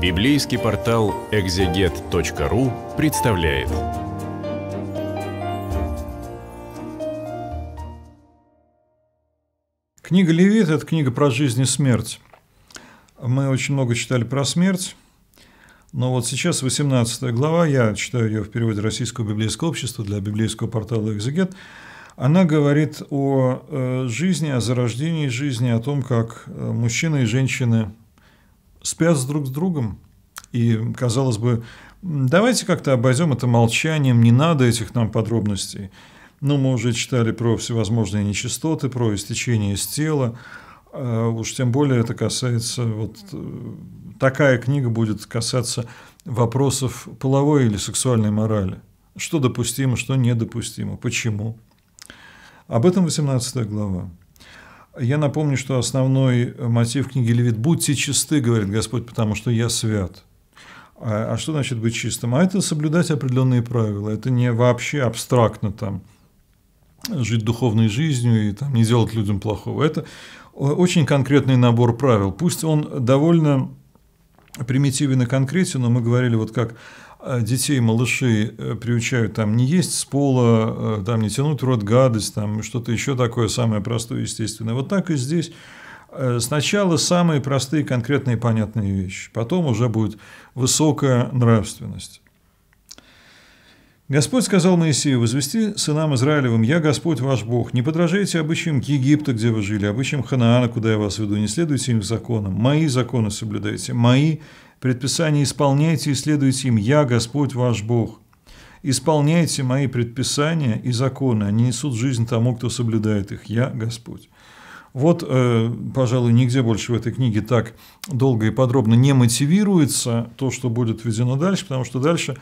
Библейский портал экзегет.ру представляет. Книга Левит – это книга про жизнь и смерть. Мы очень много читали про смерть, но вот сейчас 18 глава, я читаю ее в переводе Российского библейского общества для библейского портала «Экзегет», она говорит о э, жизни, о зарождении жизни, о том, как э, мужчины и женщины – спят друг с другом. И, казалось бы, давайте как-то обойдем это молчанием, не надо этих нам подробностей. Ну, мы уже читали про всевозможные нечистоты, про истечение из тела. А уж тем более это касается, вот э, такая книга будет касаться вопросов половой или сексуальной морали. Что допустимо, что недопустимо, почему. Об этом 18 глава. Я напомню, что основной мотив книги Левит – «Будьте чисты, говорит Господь, потому что я свят». А, а что значит быть чистым? А это соблюдать определенные правила. Это не вообще абстрактно там жить духовной жизнью и там, не делать людям плохого. Это очень конкретный набор правил. Пусть он довольно примитивен и конкретен, но мы говорили, вот как Э, детей, малышей э, приучают там не есть с пола, э, там не тянуть в рот гадость, там что-то еще такое самое простое, естественное. Вот так и здесь. Сначала самые простые, конкретные, понятные вещи, потом уже будет высокая нравственность. Господь сказал Моисею, возвести сынам Израилевым, «Я Господь ваш Бог, не подражайте обычаям Египта, где вы жили, обычаям Ханаана, куда я вас веду, не следуйте им законам, мои законы соблюдайте, мои предписания исполняйте и следуйте им, я Господь ваш Бог. Исполняйте мои предписания и законы, они несут жизнь тому, кто соблюдает их, я Господь». Вот, э, пожалуй, нигде больше в этой книге так долго и подробно не мотивируется то, что будет введено дальше, потому что дальше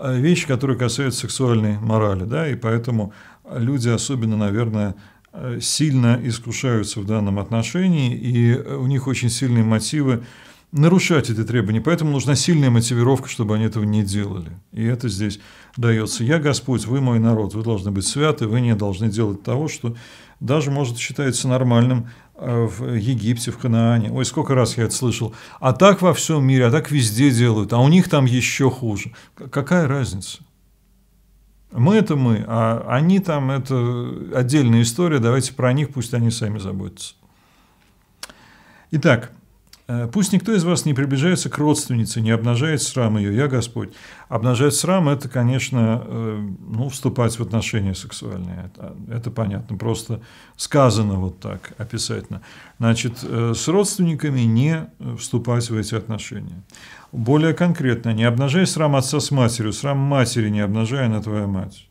Э, вещи, которые касаются сексуальной морали, да, и поэтому люди особенно, наверное, э, сильно искушаются в данном отношении, и у них очень сильные мотивы нарушать эти требования. Поэтому нужна сильная мотивировка, чтобы они этого не делали. И это здесь дается. Я Господь, вы мой народ, вы должны быть святы, вы не должны делать того, что даже может считается нормальным э, в Египте, в Ханаане. Ой, сколько раз я это слышал. А так во всем мире, а так везде делают, а у них там еще хуже. Какая разница? Мы это мы, а они там это отдельная история, давайте про них, пусть они сами заботятся. Итак, Э, пусть никто из вас не приближается к родственнице, не обнажает срам ее, я Господь. Обнажать срам – это, конечно, э, ну, вступать в отношения сексуальные. Это, это понятно, просто сказано вот так, описательно. Значит, э, с родственниками не вступать в эти отношения. Более конкретно, не обнажай срам отца с матерью, срам матери не обнажай, на твоя мать.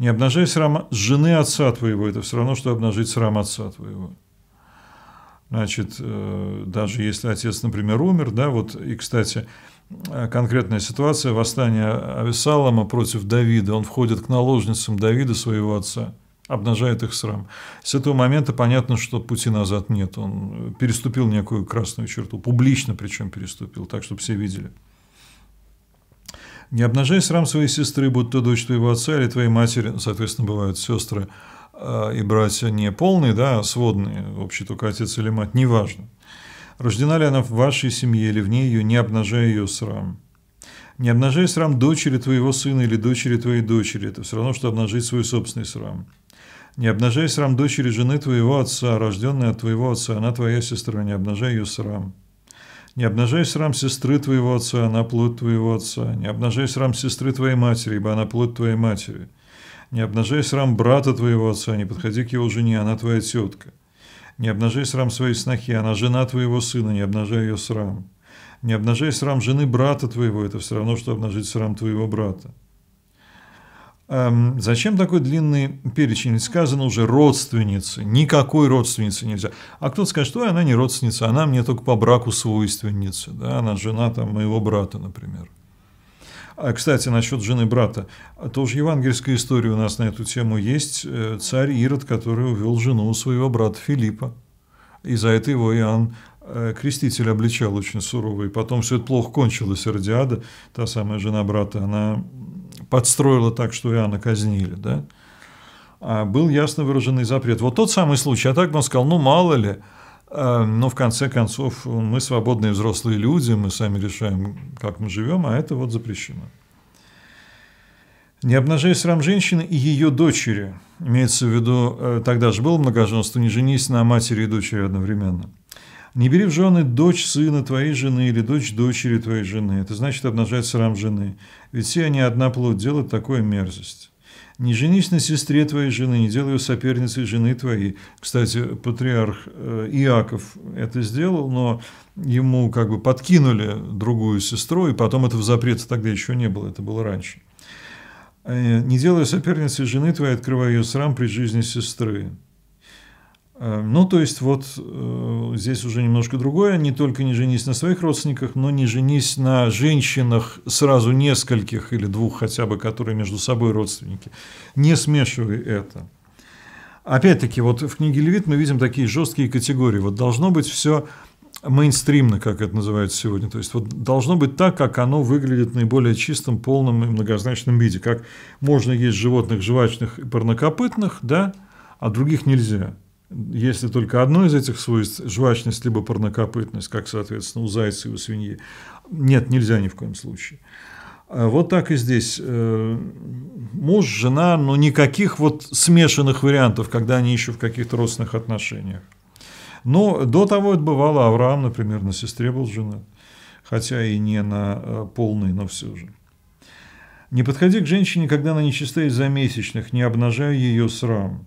Не обнажай срам жены отца твоего, это все равно, что обнажить срам отца твоего. Значит, э, даже если отец, например, умер, да, вот, и, кстати, э, конкретная ситуация восстания Авесалома против Давида. Он входит к наложницам Давида, своего отца, обнажает их срам. С этого момента понятно, что пути назад нет. Он переступил некую красную черту, публично причем переступил, так, чтобы все видели. «Не обнажай срам своей сестры, будь то дочь твоего отца или твоей матери», соответственно, бывают сестры, Э, и братья не полные, да, а сводные, вообще только отец или мать, неважно. Рождена ли она в вашей семье или вне ее, не обнажая ее срам. Не обнажай срам дочери твоего сына или дочери твоей дочери. Это все равно, что обнажить свой собственный срам. Не обнажай срам дочери жены твоего отца, рожденная от твоего отца, она твоя сестра, не обнажай ее срам. Не обнажай срам сестры твоего отца, она плод твоего отца. Не обнажай срам сестры твоей матери, ибо она плод твоей матери. Не обнажай срам брата твоего отца, не подходи к его жене, она твоя тетка. Не обнажай срам своей снохи, она жена твоего сына, не обнажай ее срам. Не обнажай срам жены брата твоего, это все равно, что обнажить срам твоего брата. Эм, зачем такой длинный перечень? Ведь сказано уже родственницы, никакой родственницы нельзя. А кто-то скажет, что она не родственница, она мне только по браку свойственница, да, она жена там моего брата, например. А Кстати, насчет жены брата. Тоже евангельская история у нас на эту тему есть. Э, царь Ирод, который увел жену у своего брата Филиппа. И за это его Иоанн э, Креститель обличал очень сурово. И потом все это плохо кончилось. Радиада, та самая жена брата, она подстроила так, что Иоанна казнили. Да? А был ясно выраженный запрет. Вот тот самый случай. А так бы он сказал, ну мало ли – Э, но в конце концов мы свободные взрослые люди, мы сами решаем, как мы живем, а это вот запрещено. Не обнажая срам женщины и ее дочери, имеется в виду, э, тогда же было многоженство, не женись на матери и дочери одновременно. Не бери в жены дочь сына твоей жены или дочь дочери твоей жены. Это значит обнажать срам жены. Ведь все они одна плоть делают такую мерзость. Не женись на сестре твоей жены, не делай ее соперницей жены твоей. Кстати, патриарх э, Иаков это сделал, но ему как бы подкинули другую сестру, и потом этого запрета тогда еще не было, это было раньше. «Э, «Не делай соперницей жены твоей, открывай ее срам при жизни сестры». Э, ну, то есть, вот э, здесь уже немножко другое. Не только не женись на своих родственниках, но не женись на женщинах сразу нескольких или двух хотя бы, которые между собой родственники. Не смешивай это. Опять-таки, вот в книге Левит мы видим такие жесткие категории. Вот должно быть все мейнстримно, как это называется сегодня. То есть, вот должно быть так, как оно выглядит наиболее чистым, полным и многозначном виде. Как можно есть животных жвачных и парнокопытных, да, а других нельзя если только одно из этих свойств – жвачность либо парнокопытность, как, соответственно, у зайца и у свиньи. Нет, нельзя ни в коем случае. А вот так и здесь. Э, муж, жена, но никаких вот смешанных вариантов, когда они еще в каких-то родственных отношениях. Но до того это бывало. Авраам, например, на сестре был женат. Хотя и не на э, полный, но все же. Не подходи к женщине, когда она нечиста из-за месячных, не обнажая ее срам.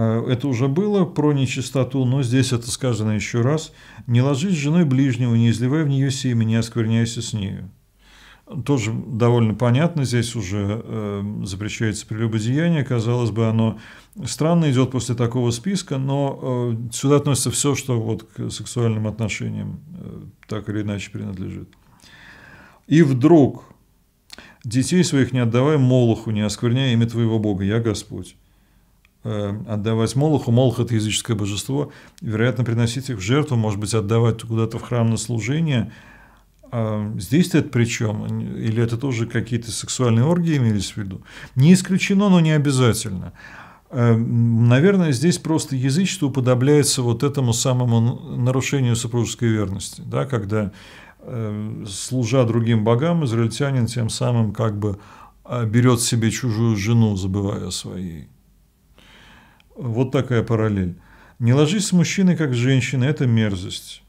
А, это уже было про нечистоту, но здесь это сказано еще раз. «Не ложись с женой ближнего, не изливай в нее семя, не оскверняйся с нею». Тоже довольно понятно, здесь уже э, запрещается прелюбодеяние, казалось бы, оно странно идет после такого списка, но э, сюда относится все, что вот к сексуальным отношениям э, так или иначе принадлежит. «И вдруг детей своих не отдавай Молоху, не оскверняй имя твоего Бога, я Господь». Э, отдавать Молоху. Молох – это языческое божество. Вероятно, приносить их в жертву, может быть, отдавать куда-то в храм на служение. А здесь-то это при чем? Или это тоже какие-то сексуальные оргии имелись в виду? Не исключено, но не обязательно. Э, наверное, здесь просто язычество уподобляется вот этому самому нарушению супружеской верности, да, когда, э, служа другим богам, израильтянин тем самым как бы берет себе чужую жену, забывая о своей. Вот такая параллель. Не ложись с мужчиной, как с женщиной, это мерзость.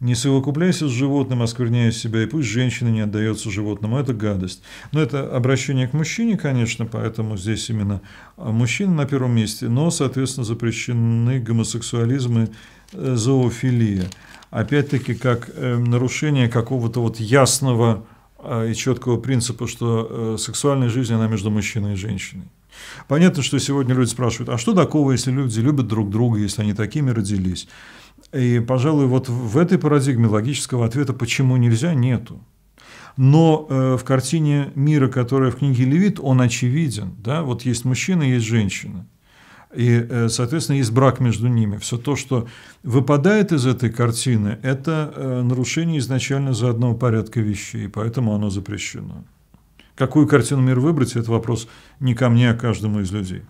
Не совокупляйся с животным, оскверняя себя, и пусть женщина не отдается животному, это гадость. Но это обращение к мужчине, конечно, поэтому здесь именно а, мужчина на первом месте, но, соответственно, запрещены гомосексуализм и э, зоофилия. Опять-таки, как эм, нарушение какого-то вот ясного а, и четкого принципа, что э, сексуальная жизнь, она между мужчиной и женщиной. Понятно, что сегодня люди спрашивают, а что такого, если люди любят друг друга, если они такими родились? И, пожалуй, вот в этой парадигме логического ответа «почему нельзя» нету. Но э, в картине мира, которая в книге Левит, он очевиден. Да? Вот есть мужчина, есть женщина. И, э, соответственно, есть брак между ними. Все то, что выпадает из этой картины, это э, нарушение изначально заодного порядка вещей, поэтому оно запрещено. Какую картину мира выбрать, это вопрос не ко мне, а каждому из людей.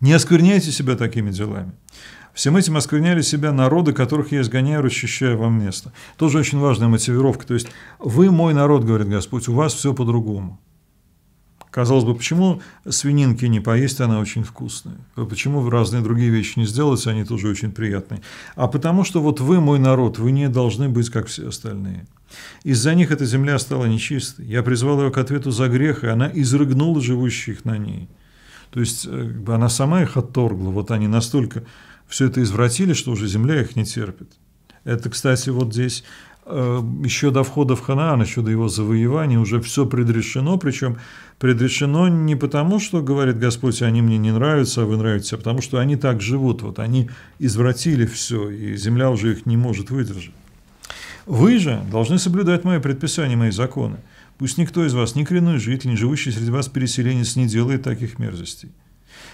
Не оскверняйте себя такими делами. Всем этим оскверняли себя народы, которых я изгоняю, расчищая вам место. Тоже очень важная мотивировка. То есть, вы мой народ, говорит Господь, у вас все по-другому. Казалось бы, почему свининки не поесть, она очень вкусная? Почему разные другие вещи не сделать, они тоже очень приятные? А потому что вот вы, мой народ, вы не должны быть, как все остальные. Из-за них эта земля стала нечистой. Я призвал ее к ответу за грех, и она изрыгнула живущих на ней. То есть э, она сама их отторгла. Вот они настолько все это извратили, что уже земля их не терпит. Это, кстати, вот здесь Э, еще до входа в Ханаан, еще до его завоевания, уже все предрешено, причем предрешено не потому, что, говорит Господь, они мне не нравятся, а вы нравитесь, а потому что они так живут, вот они извратили все, и земля уже их не может выдержать. Вы же должны соблюдать мои предписания, мои законы. Пусть никто из вас, ни коренной житель, ни живущий среди вас переселенец, не делает таких мерзостей.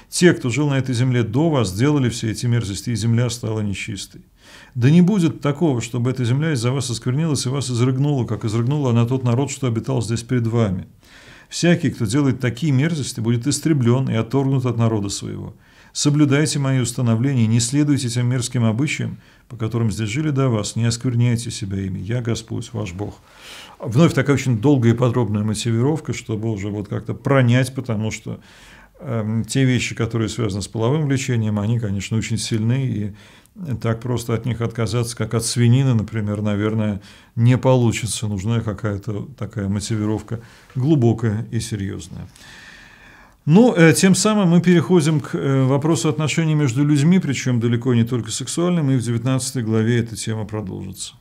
Те, кто жил на этой земле до вас, сделали все эти мерзости, и земля стала нечистой. Да не будет такого, чтобы эта земля из-за вас осквернилась и вас изрыгнула, как изрыгнула она тот народ, что обитал здесь перед вами. Всякий, кто делает такие мерзости, будет истреблен и отторгнут от народа своего. Соблюдайте мои установления, не следуйте тем мерзким обычаям, по которым здесь жили до вас, не оскверняйте себя ими. Я Господь, ваш Бог. Вновь такая очень долгая и подробная мотивировка, чтобы уже вот как-то пронять, потому что Эм, те вещи, которые связаны с половым влечением, они, конечно, очень сильны, и так просто от них отказаться, как от свинины, например, наверное, не получится. Нужна какая-то такая мотивировка глубокая и серьезная. Ну, э, тем самым мы переходим к э, вопросу отношений между людьми, причем далеко не только сексуальным, и в 19 главе эта тема продолжится.